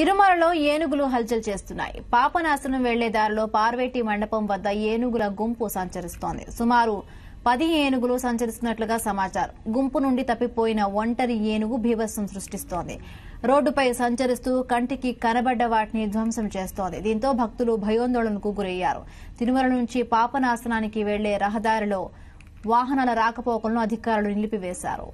తిరుమలలో ఏనుగులు హల్చల్ చేస్తున్నాయి పాపనాశనం వెళ్లే దారిలో పార్వేటి మండపం వద్ద ఏనుగుల గుంపు సంచరిస్తోంది సుమారు పది ఏనుగులు సంచరిస్తున్నట్లుగా సమాచారం గుంపు నుండి తప్పిపోయిన ఒంటరి ఏనుగు భీభత్సం సృష్టిస్తోంది రోడ్డుపై సంచరిస్తూ కంటికి కనబడ్డ వాటిని ధ్వంసం చేస్తోంది దీంతో భక్తులు భయోందోళనకు గురయ్యారు తిరుమల నుంచి పాపనాశనానికి వెళ్లే రహదారిలో వాహనాల రాకపోకలను అధికారులు నిలిపివేశారు